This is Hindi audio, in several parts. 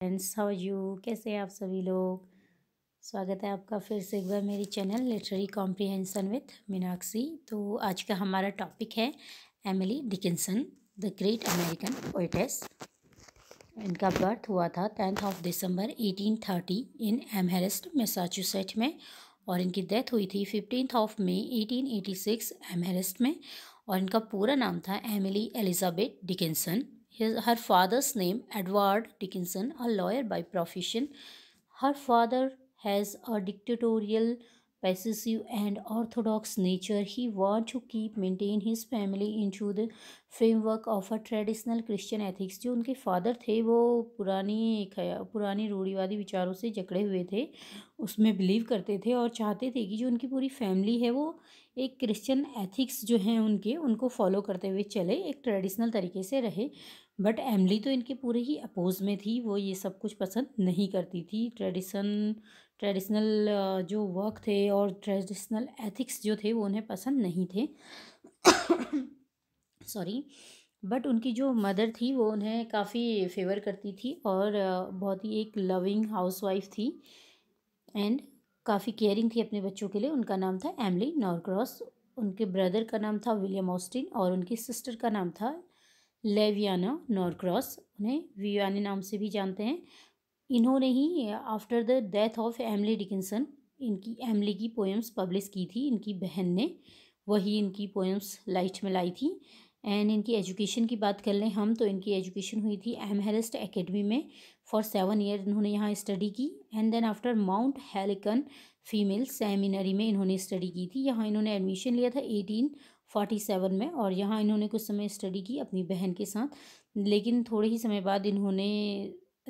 फ्रेंड्स हाउ यू कैसे आप सभी लोग स्वागत है आपका फिर से एक बार मेरी channel literary comprehension with Meenakshi तो आज का हमारा टॉपिक है Emily Dickinson the great American poetess इनका बर्थ हुआ था tenth of December 1830 in Amherst Massachusetts में और इनकी डेथ हुई थी फिफ्टीन ऑफ मई 1886 एमहेरेस्ट में और इनका पूरा नाम था Emily Elizabeth Dickinson His, her father's name, Edward Dickinson, a lawyer by profession. Her father has a dictatorial, possessive and orthodox nature. He want to keep maintain his family into the framework of a traditional Christian ethics. jo unke father the wo purani purani roodiwadi vicharon se jakde hue the usme believe karte the aur chahte the ki jo unki puri family hai wo एक क्रिश्चियन एथिक्स जो हैं उनके उनको फॉलो करते हुए चले एक ट्रेडिशनल तरीके से रहे बट एमली तो इनके पूरे ही अपोज में थी वो ये सब कुछ पसंद नहीं करती थी ट्रेडिशन ट्रेडिशनल जो वर्क थे और ट्रेडिशनल एथिक्स जो थे वो उन्हें पसंद नहीं थे सॉरी बट उनकी जो मदर थी वो उन्हें काफ़ी फेवर करती थी और बहुत ही एक लविंग हाउसवाइफ थी एंड काफ़ी केयरिंग थी अपने बच्चों के लिए उनका नाम था एमली नॉरक्रॉस उनके ब्रदर का नाम था विलियम ऑस्टिन और उनकी सिस्टर का नाम था लेवियाना नॉरक्रॉस उन्हें वियानी नाम से भी जानते हैं इन्होंने ही after the death of Emily Dickinson इनकी एमली की पोएम्स पब्लिश की थी इनकी बहन ने वही इनकी पोएम्स लाइट में लाई थी एंड इनकी एजुकेशन की बात कर लें हम तो इनकी एजुकेशन हुई थी एमहेरेस्ट एकेडमी में फॉर सेवन ईयर इन्होंने यहाँ स्टडी की and then after Mount Helicon female seminary में इन्होंने स्टडी की थी यहाँ इन्होंने एडमिशन लिया था एटीन फोर्टी सेवन में और यहाँ इन्होंने कुछ समय स्टडी की अपनी बहन के साथ लेकिन थोड़े ही समय बाद इन्होंने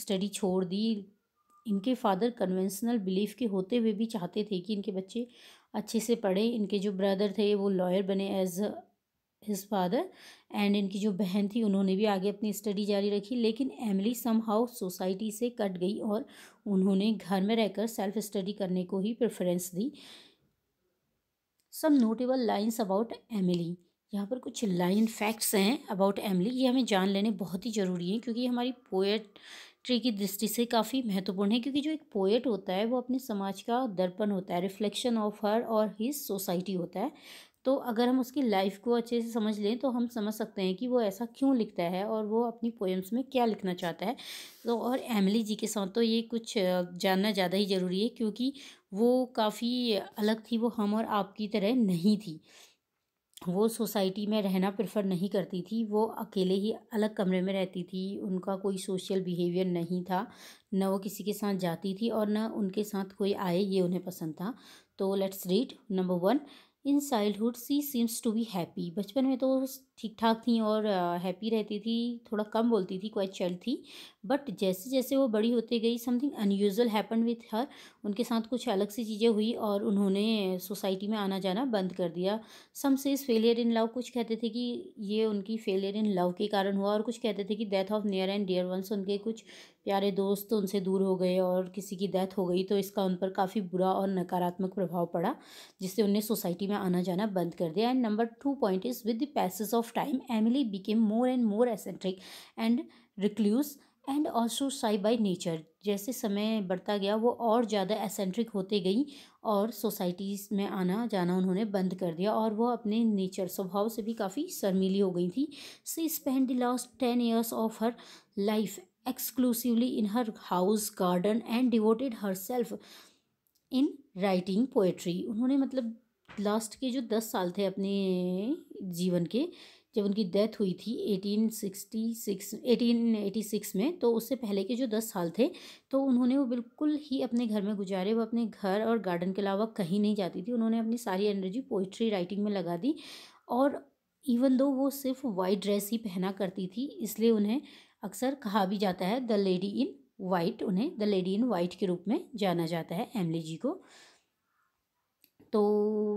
स्टडी छोड़ दी इनके फादर कन्वेंशनल बिलीफ के होते हुए भी चाहते थे कि इनके बच्चे अच्छे से पढ़े इनके जो ब्रदर थे वो लॉयर बने एज हिज फादर एंड इनकी जो बहन थी उन्होंने भी आगे अपनी स्टडी जारी रखी लेकिन एमिली समहाउ सोसाइटी से कट गई और उन्होंने घर में रहकर सेल्फ स्टडी करने को ही प्रेफरेंस दी some notable lines about Emily यहाँ पर कुछ लाइन फैक्ट्स हैं अबाउट एमली ये हमें जान लेने बहुत ही ज़रूरी हैं क्योंकि हमारी पोएट्री की दृष्टि से काफ़ी महत्वपूर्ण है क्योंकि जो एक पोएट होता है वो अपने समाज का दर्पण होता है रिफ्लेक्शन ऑफ हर और हिज सोसाइटी होता है तो अगर हम उसकी लाइफ को अच्छे से समझ लें तो हम समझ सकते हैं कि वो ऐसा क्यों लिखता है और वो अपनी पोएम्स में क्या लिखना चाहता है तो और एमली जी के साथ तो ये कुछ जानना ज़्यादा ही ज़रूरी है क्योंकि वो काफ़ी अलग थी वो हम और आपकी तरह नहीं थी वो सोसाइटी में रहना प्रेफर नहीं करती थी वो अकेले ही अलग कमरे में रहती थी उनका कोई सोशल बिहेवियर नहीं था न वो किसी के साथ जाती थी और न उनके साथ कोई आए ये उन्हें पसंद था तो let's read number one in childhood she seems to be happy बचपन में तो ठीक ठाक थी और हैप्पी रहती थी थोड़ा कम बोलती थी क्वाइट चाइल्ड थी बट जैसे जैसे वो बड़ी होती गई something unusual happen with her उनके साथ कुछ अलग सी चीज़ें हुई और उन्होंने सोसाइटी में आना जाना बंद कर दिया सम से इस फेलियर इन लव कुछ कहते थे कि ये उनकी फेलियर इन लव के कारण हुआ और कुछ कहते थे कि death of near and dear ones उनके कुछ प्यारे दोस्त उनसे दूर हो गए और किसी की डेथ हो गई तो इसका उन पर काफ़ी बुरा और नकारात्मक प्रभाव पड़ा जिससे उन्हें सोसाइटी में आना जाना बंद कर दिया and number two point is with the passage of time Emily became more and more eccentric and recluse and also shy by nature जैसे समय बढ़ता गया वो और ज़्यादा एसेंट्रिक होते गई और सोसाइटीज़ में आना जाना उन्होंने बंद कर दिया और वो अपने नेचर स्वभाव से भी काफ़ी शर्मीली हो गई थी she spend the last ten years of her life exclusively in her house garden and devoted herself in writing poetry उन्होंने मतलब लास्ट के जो दस साल थे अपने जीवन के जब उनकी डेथ हुई थी eighteen eighteen sixty six eighty six में तो उससे पहले के जो दस साल थे तो उन्होंने वो बिल्कुल ही अपने घर में गुजारे वो अपने घर और गार्डन के अलावा कहीं नहीं जाती थी उन्होंने अपनी सारी एनर्जी पोइट्री राइटिंग में लगा दी और इवन दो वो सिर्फ वाइट ड्रेस ही पहना करती थी इसलिए उन्हें अक्सर कहा भी जाता है द लेडी इन वाइट उन्हें द लेडी इन वाइट के रूप में जाना जाता है एमली जी को तो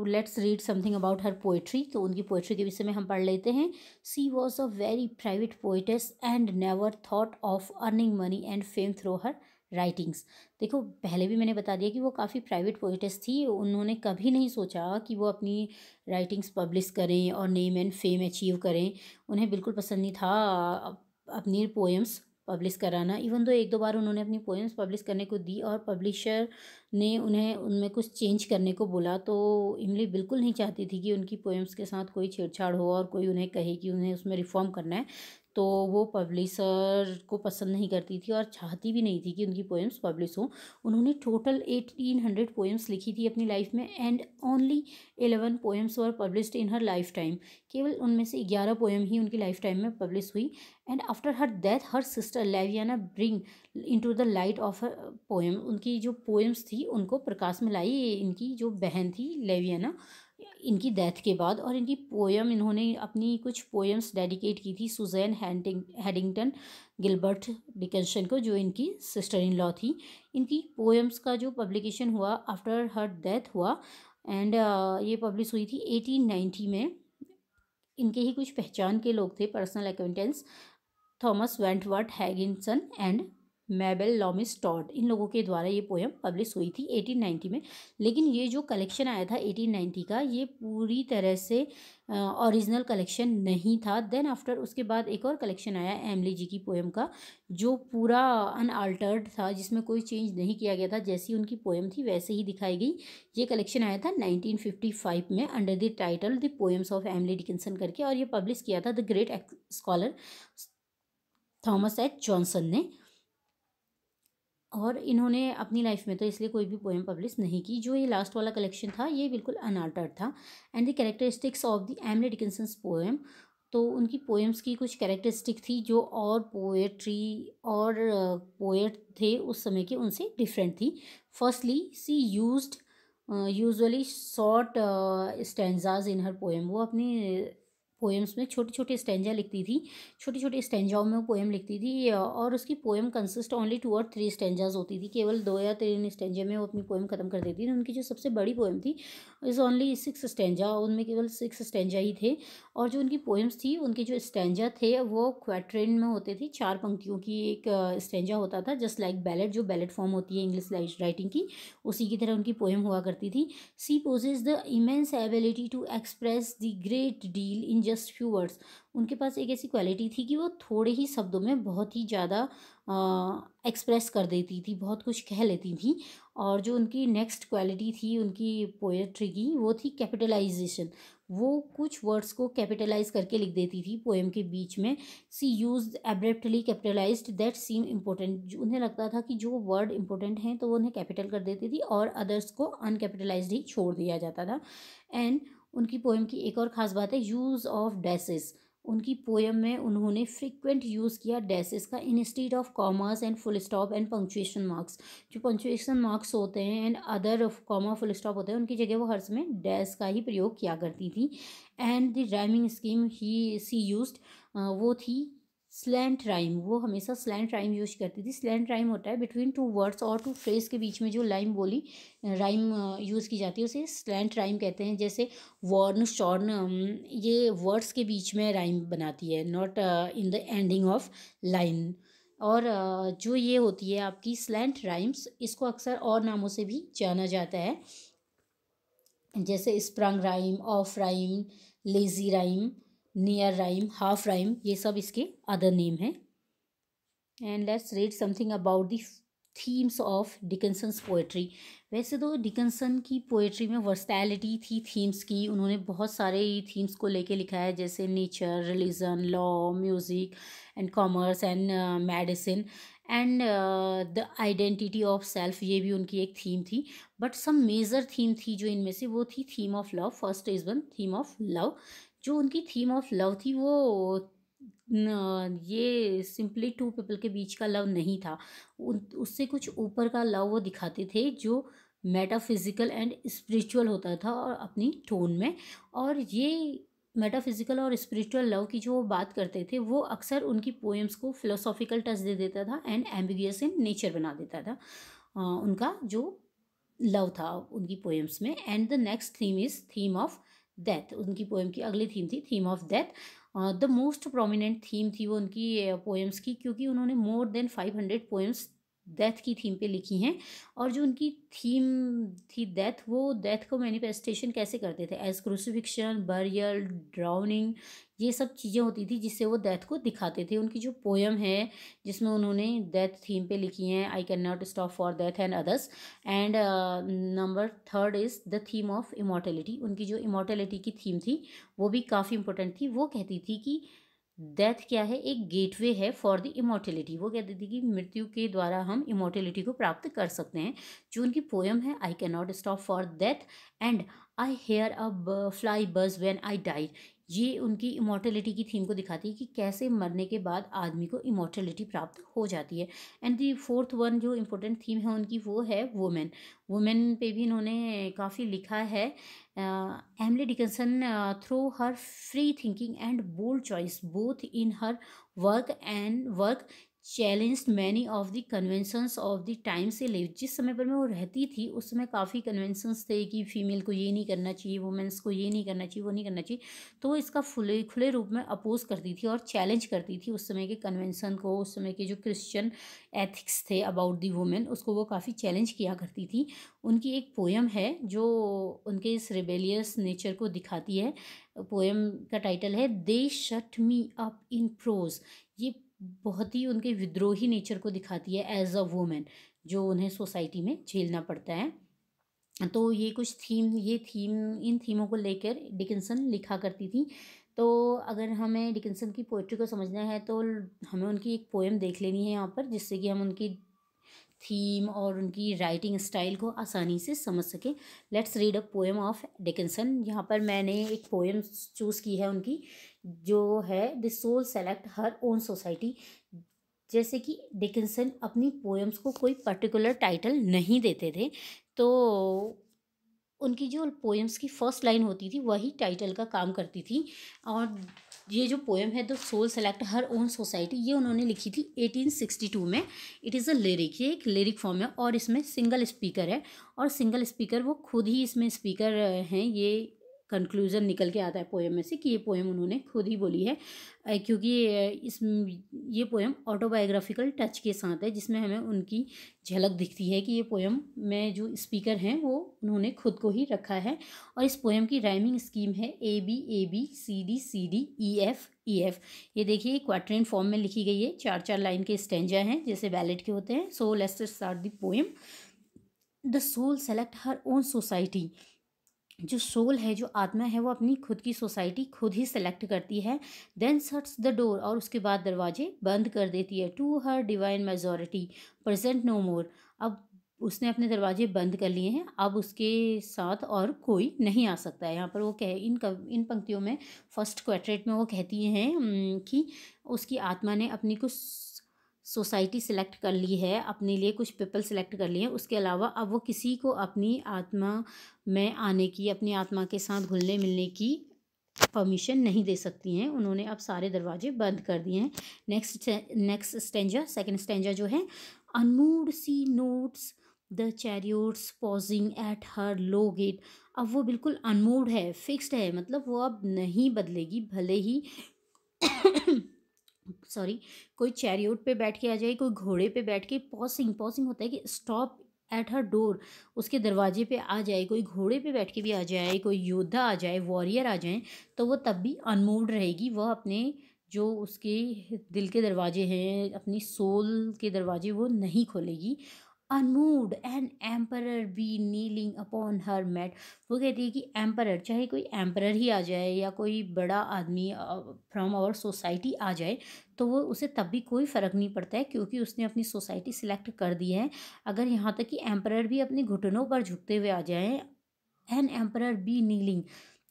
let's read something about her poetry तो उनकी पोएट्री के विषय में हम पढ़ लेते हैं she was a very private poetess and never thought of earning money and fame through her writings देखो पहले भी मैंने बता दिया कि वो काफ़ी प्राइवेट पोइटस थी उन्होंने कभी नहीं सोचा कि वो अपनी राइटिंग्स पब्लिश करें और नेम एंड फेम अचीव करें उन्हें बिल्कुल पसंद नहीं था अपनी पोएम्स पब्लिश कराना इवन दो एक दो बार उन्होंने अपनी पोएम्स पब्लिश करने को दी और पब्लिशर ने उन्हें उनमें कुछ चेंज करने को बोला तो इमली बिल्कुल नहीं चाहती थी कि उनकी पोएम्स के साथ कोई छेड़छाड़ हो और कोई उन्हें कहे कि उन्हें उसमें रिफॉर्म करना है तो वो पब्लिशर को पसंद नहीं करती थी और चाहती भी नहीं थी कि उनकी पोएम्स पब्लिश हों उन्होंने टोटल एटीन हंड्रेड पोएम्स लिखी थी अपनी लाइफ में and only eleven poems were published in her lifetime केवल उनमें से ग्यारह पोएम ही उनकी लाइफ टाइम में पब्लिश हुई and after her death her sister Lavinia bring in to the light of poem उनकी जो पोएम्स थी उनको प्रकाश में लाई इनकी जो बहन थी लेवियाना इनकी डेथ के बाद और इनकी पोयम इन्होंने अपनी कुछ पोयम्स डेडिकेट की थी सुजैन हैडिंगटन गिलबर्ट डिकनशन को जो इनकी सिस्टर इन लॉ थी इनकी पोएम्स का जो पब्लिकेशन हुआ आफ्टर हर डेथ हुआ एंड uh, ये पब्लिश हुई थी एटीन नाइन्टी में इनके ही कुछ पहचान के लोग थे personal accountants Thomas Wentworth Higginson and Mabel Loomis Todd इन लोगों के द्वारा ये पोएम पब्लिश हुई थी 1890 में लेकिन ये जो कलेक्शन आया था 1890 का ये पूरी तरह से ओरिजिनल कलेक्शन नहीं था देन आफ्टर उसके बाद एक और कलेक्शन आया एमली जी की पोएम का जो पूरा अनअल्टर्ड था जिसमें कोई चेंज नहीं किया गया था जैसी उनकी पोएम थी वैसे ही दिखाई गई ये कलेक्शन आया था नाइनटीन में under the title the poems of Emily Dickinson करके और ये पब्लिश किया था the great scholar Thomas H Johnson ने और इन्होंने अपनी लाइफ में तो इसलिए कोई भी पोएम पब्लिश नहीं की जो ये लास्ट वाला कलेक्शन था ये बिल्कुल अनअल्टर्ड था and the characteristics of the Emily Dickinson's poem तो उनकी पोएम्स की कुछ कैरेक्टरिस्टिक थी जो और पोएट्री और पोएट थे उस समय के उनसे डिफरेंट थी firstly she used usually short stanzas in her poem वो अपनी पोएम्स में छोटे छोटे स्टेंजा लिखती थी छोटे छोटे स्टेंजाओं में वो पोएम लिखती थी और उसकी पोएम कंसिस्ट ओनली टू और थ्री स्टेंजाज होती थी केवल दो या तीन स्टेंजे में वो अपनी पोएम ख़त्म कर देती थी उनकी जो सबसे बड़ी पोएम थी इज़ ओनली सिक्स स्टेंजा उनमें केवल सिक्स स्टेंजा ही थे और जो उनकी पोएम्स थी उनके जो स्टेंजा थे वो क्वेट्रेन में होते थे चार पंक्तियों की एक स्टेंजा होता था जस्ट लाइक बैलेट जो बैलेट फॉर्म होती है इंग्लिश राइटिंग की उसी की तरह उनकी पोएम हुआ करती थी she possesses the immense ability to express the great deal in just few words उनके पास एक ऐसी क्वालिटी थी कि वो थोड़े ही शब्दों में बहुत ही ज़्यादा एक्सप्रेस कर देती थी बहुत कुछ कह लेती थी और जो उनकी नेक्स्ट क्वालिटी थी उनकी पोएट्री की वो थी कैपिटलाइजेशन वो कुछ वर्ड्स को कैपिटलाइज करके लिख देती थी पोएम के बीच में she use abruptly capitalize that seem important उन्हें लगता था कि जो वर्ड इम्पोर्टेंट हैं तो वो उन्हें कैपिटल कर देती थी और अदर्स को अनकैपिटलाइज ही छोड़ दिया जाता था एंड उनकी पोएम की एक और ख़ास बात है यूज़ ऑफ डैसेस उनकी पोएम में उन्होंने फ्रिक्वेंट यूज़ किया डैसेस का instead of commas and full stop and punctuation marks जो पंक्चुएशन मार्क्स होते हैं and other comma full stop होते हैं उनकी जगह वो हर समय डैस का ही प्रयोग किया करती थी एंड द राइमिंग स्कीम ही सी यूज वो थी स्लैंट राइम वो हमेशा स्लैंट राइम यूज करती थी स्लैंट राइम होता है बिटवीन टू वर्ड्स और टू फ्रेज के बीच में जो लाइम बोली राइम यूज़ की जाती है उसे स्लैंट राइम कहते हैं जैसे वॉर्न शॉर्न ये वर्ड्स के बीच में राइम बनाती है not in the ending of line और जो ये होती है आपकी स्लैंट राइम्स इसको अक्सर और नामों से भी जाना जाता है जैसे sprung rhyme off rhyme lazy rhyme near rhyme half rhyme ये सब इसके अदर नेम हैं and let's read something about the themes of Dickinson's poetry वैसे तो डिकनसन की पोएट्री में वर्सटैलिटी थी थीम्स की उन्होंने बहुत सारे थीम्स को लेके लिखा है जैसे nature religion law music and commerce and medicine and the identity of self ये भी उनकी एक थीम थी बट सम मेजर थीम थी जो इनमें से वो थी theme of love first is one theme of love जो उनकी थीम ऑफ लव थी वो ये सिंपली टू पीपल के बीच का लव नहीं था उससे कुछ ऊपर का लव वो दिखाते थे जो मेटाफिज़िकल एंड स्पिरिचुअल होता था और अपनी टोन में और ये मेटाफिज़िकल और स्पिरिचुअल लव की जो वो बात करते थे वो अक्सर उनकी पोएम्स को फिलोसॉफिकल टच दे देता था एंड एम्बिगस इन नेचर बना देता था आ, उनका जो लव था उनकी पोएम्स में and the next theme is theme of death उनकी पोएम की अगली थीम थी theme of death the most prominent theme थी वो उनकी पोएम्स uh, की क्योंकि उन्होंने more than five hundred poems death की थीम पे लिखी हैं और जो उनकी थीम थी डेथ वो डेथ को मैनिफेस्टेशन कैसे करते थे एज क्रूसिफिक्शन बरियल ड्राउनिंग ये सब चीज़ें होती थी जिससे वो डेथ को दिखाते थे उनकी जो पोयम है जिसमें उन्होंने डेथ थीम पे लिखी हैं I can not stop for death and others and number third is the theme of immortality उनकी जो इमोर्टेलिटी की थीम थी वो भी काफ़ी इंपॉर्टेंट थी वो कहती थी कि डेथ क्या है एक गेटवे है फॉर द इमोर्टेलिटी वो कहती थी कि मृत्यु के द्वारा हम इमोर्टेलिटी को प्राप्त कर सकते हैं जो उनकी पोएम है I can not stop for death and I hear a fly buzz when I die ये उनकी इमोर्टेलिटी की थीम को दिखाती है कि कैसे मरने के बाद आदमी को इमोर्टलिटी प्राप्त हो जाती है एंड दी फोर्थ वन जो इम्पोर्टेंट थीम है उनकी वो है वुमेन वुमेन पे भी इन्होंने काफ़ी लिखा है Emily Dickinson through her free thinking and bold choice both in her work and work challenge many of the conventions of the time she live जिस समय पर मैं वो रहती थी उस समय काफ़ी कन्वेंशंस थे कि फीमेल को ये नहीं करना चाहिए वुमेंस को ये नहीं करना चाहिए वो नहीं करना चाहिए तो वो इसका खुले खुले रूप में अपोज करती थी और चैलेंज करती थी उस समय के कन्वेंसन को उस समय के जो क्रिश्चियन एथिक्स थे अबाउट दी वुमेन उसको वो काफ़ी चैलेंज किया करती थी उनकी एक पोएम है जो उनके इस रिबेलियस नेचर को दिखाती है पोएम का टाइटल है they shut me up in prose बहुत ही उनके विद्रोही नेचर को दिखाती है एज अ वूमेन जो उन्हें सोसाइटी में झेलना पड़ता है तो ये कुछ थीम ये थीम इन थीमों को लेकर डिकिंसन लिखा करती थी तो अगर हमें डिकिंसन की पोइट्री को समझना है तो हमें उनकी एक पोएम देख लेनी है यहाँ पर जिससे कि हम उनकी थीम और उनकी राइटिंग स्टाइल को आसानी से समझ सकें let's read a poem of Dickinson यहाँ पर मैंने एक पोएम चूज़ की है उनकी जो है the soul select her own society जैसे कि डिकिंसन अपनी पोएम्स को कोई पर्टिकुलर टाइटल नहीं देते थे तो उनकी जो पोएम्स की फर्स्ट लाइन होती थी वही टाइटल का काम करती थी और ये जो पोएम है the soul select her own society ये उन्होंने लिखी थी 1862 में इट इज़ अ लिरिक ये एक लिरिक फॉर्म है और इसमें सिंगल स्पीकर है और सिंगल स्पीकर वो खुद ही इसमें स्पीकर हैं ये कंक्लूज़न निकल के आता है पोएम में से कि ये पोएम उन्होंने खुद ही बोली है क्योंकि इस ये पोएम ऑटोबायोग्राफिकल टच के साथ है जिसमें हमें उनकी झलक दिखती है कि ये पोएम में जो स्पीकर हैं वो उन्होंने खुद को ही रखा है और इस पोएम की राइमिंग स्कीम है A B A B C D C D E F E F ये देखिए क्वाट्रेन फॉर्म में लिखी गई है चार चार लाइन के स्टेंजा हैं जैसे बैलेट के होते हैं सो लेस्ट start the poem the soul select her own society जो सोल है जो आत्मा है वो अपनी खुद की सोसाइटी खुद ही सेलेक्ट करती है देन सट्स द डोर और उसके बाद दरवाजे बंद कर देती है to her divine majority present no more अब उसने अपने दरवाजे बंद कर लिए हैं अब उसके साथ और कोई नहीं आ सकता है यहाँ पर वो कह इन कव, इन पंक्तियों में फर्स्ट क्वेटरेट में वो कहती हैं कि उसकी आत्मा ने अपनी कुछ सोसाइटी सिलेक्ट कर ली है अपने लिए कुछ पीपल सिलेक्ट कर लिए हैं उसके अलावा अब वो किसी को अपनी आत्मा में आने की अपनी आत्मा के साथ घुलने मिलने की परमिशन नहीं दे सकती हैं उन्होंने अब सारे दरवाजे बंद कर दिए हैं next next stanza second stanza जो है unmoved she notes the chariots pausing at her low gate अब वो बिल्कुल अनमूड है फिक्स्ड है मतलब वो अब नहीं बदलेगी भले ही सॉरी कोई चैरियोट पे बैठ के आ जाए कोई घोड़े पे बैठ के पॉसिंग पॉसिंग होता है कि स्टॉप एट हर डोर उसके दरवाजे पे आ जाए कोई घोड़े पे बैठ के भी आ जाए कोई योद्धा आ जाए वॉरियर आ जाए तो वो तब भी अनमूव्ड रहेगी वह अपने जो उसके दिल के दरवाजे हैं अपनी सोल के दरवाजे वो नहीं खोलेगी unmoved and emperor be kneeling upon her mat वो कहती है कि एम्परर चाहे कोई एम्परर ही आ जाए या कोई बड़ा आदमी फ्रॉम आवर सोसाइटी आ जाए तो वो उसे तब भी कोई फ़र्क नहीं पड़ता है क्योंकि उसने अपनी सोसाइटी सिलेक्ट कर दी है अगर यहाँ तक कि एम्परर भी अपने घुटनों पर झुकते हुए आ जाए एन एम्परर बी नीलिंग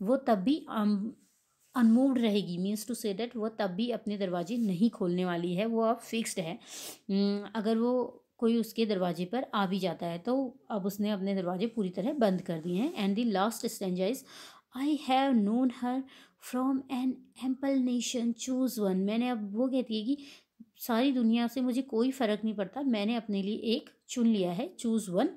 वो तब भी अनमूव्ड रहेगी मीन्स टू से डेट वो तब भी अपने दरवाजे नहीं खोलने वाली है वो अब फिक्स्ड है अगर वो कोई उसके दरवाजे पर आ भी जाता है तो अब उसने अपने दरवाजे पूरी तरह बंद कर दिए हैं and the last stanza is I have known her from an ample nation choose one मैंने अब वो कहती है कि सारी दुनिया से मुझे कोई फ़र्क नहीं पड़ता मैंने अपने लिए एक चुन लिया है choose one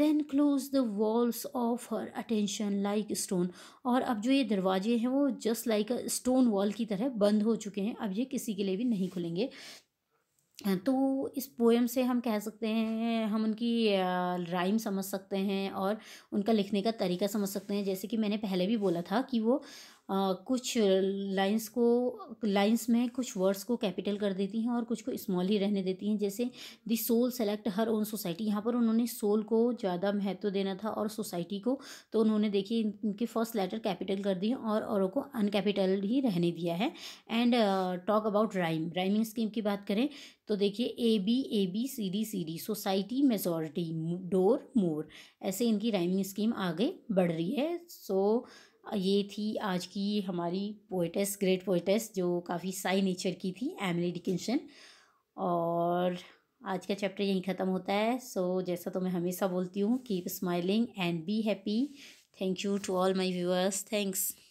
then close the valves of her attention like stone और अब जो ये दरवाजे हैं वो just like a stone wall की तरह बंद हो चुके हैं अब ये किसी के लिए भी नहीं खुलेंगे तो इस पोएम से हम कह सकते हैं हम उनकी राइम समझ सकते हैं और उनका लिखने का तरीका समझ सकते हैं जैसे कि मैंने पहले भी बोला था कि वो कुछ लाइंस को लाइंस में कुछ वर्ड्स को कैपिटल कर देती हैं और कुछ को स्मॉल ही रहने देती हैं जैसे the soul select her own society यहाँ पर उन्होंने सोल को ज़्यादा महत्व देना था और सोसाइटी को तो उन्होंने देखिए इनके फर्स्ट लेटर कैपिटल कर दिए और औरों को अनकैपिटल ही रहने दिया है and talk about rhyme rhyming scheme की बात करें तो देखिए A B A B C D C D society majority door more ऐसे इनकी राइमिंग स्कीम आगे बढ़ रही है सो so, ये थी आज की हमारी पोइटेस ग्रेट पोइटेस जो काफ़ी साई नेचर की थी एमली डिकिशन और आज का चैप्टर यहीं ख़त्म होता है सो so, जैसा तो मैं हमेशा बोलती हूँ keep smiling and be happy thank you to all my viewers thanks